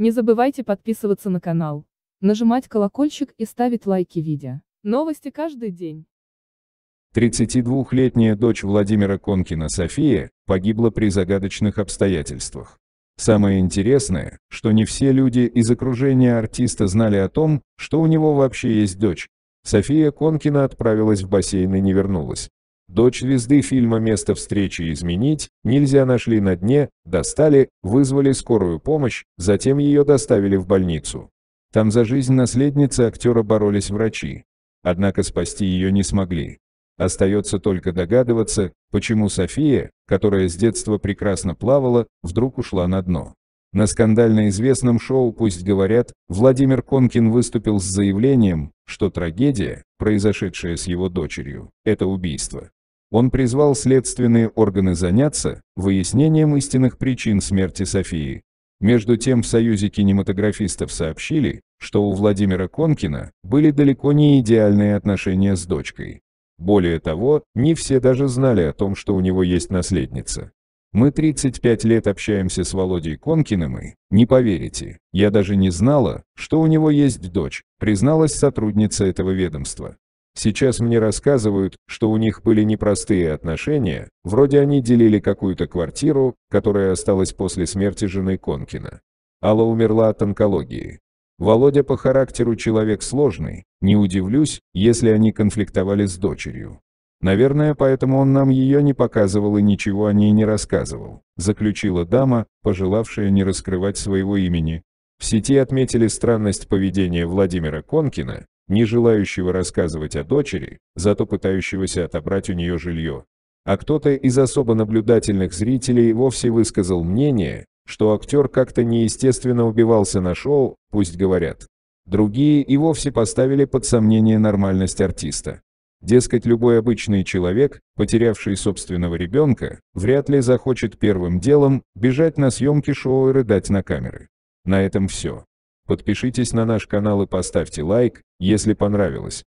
Не забывайте подписываться на канал, нажимать колокольчик и ставить лайки видео. Новости каждый день. 32-летняя дочь Владимира Конкина София погибла при загадочных обстоятельствах. Самое интересное, что не все люди из окружения артиста знали о том, что у него вообще есть дочь. София Конкина отправилась в бассейн и не вернулась. Дочь звезды фильма «Место встречи изменить» Нельзя нашли на дне, достали, вызвали скорую помощь, затем ее доставили в больницу. Там за жизнь наследницы актера боролись врачи. Однако спасти ее не смогли. Остается только догадываться, почему София, которая с детства прекрасно плавала, вдруг ушла на дно. На скандально известном шоу «Пусть говорят» Владимир Конкин выступил с заявлением, что трагедия, произошедшая с его дочерью, это убийство. Он призвал следственные органы заняться выяснением истинных причин смерти Софии. Между тем в Союзе кинематографистов сообщили, что у Владимира Конкина были далеко не идеальные отношения с дочкой. Более того, не все даже знали о том, что у него есть наследница. Мы 35 лет общаемся с Володей Конкиным и, не поверите, я даже не знала, что у него есть дочь, призналась сотрудница этого ведомства. Сейчас мне рассказывают, что у них были непростые отношения, вроде они делили какую-то квартиру, которая осталась после смерти жены Конкина. Алла умерла от онкологии. Володя по характеру человек сложный, не удивлюсь, если они конфликтовали с дочерью. Наверное, поэтому он нам ее не показывал и ничего о ней не рассказывал, заключила дама, пожелавшая не раскрывать своего имени. В сети отметили странность поведения Владимира Конкина, не желающего рассказывать о дочери, зато пытающегося отобрать у нее жилье. А кто-то из особо наблюдательных зрителей вовсе высказал мнение, что актер как-то неестественно убивался на шоу, пусть говорят. Другие и вовсе поставили под сомнение нормальность артиста. Дескать, любой обычный человек, потерявший собственного ребенка, вряд ли захочет первым делом бежать на съемки шоу и рыдать на камеры. На этом все. Подпишитесь на наш канал и поставьте лайк, если понравилось.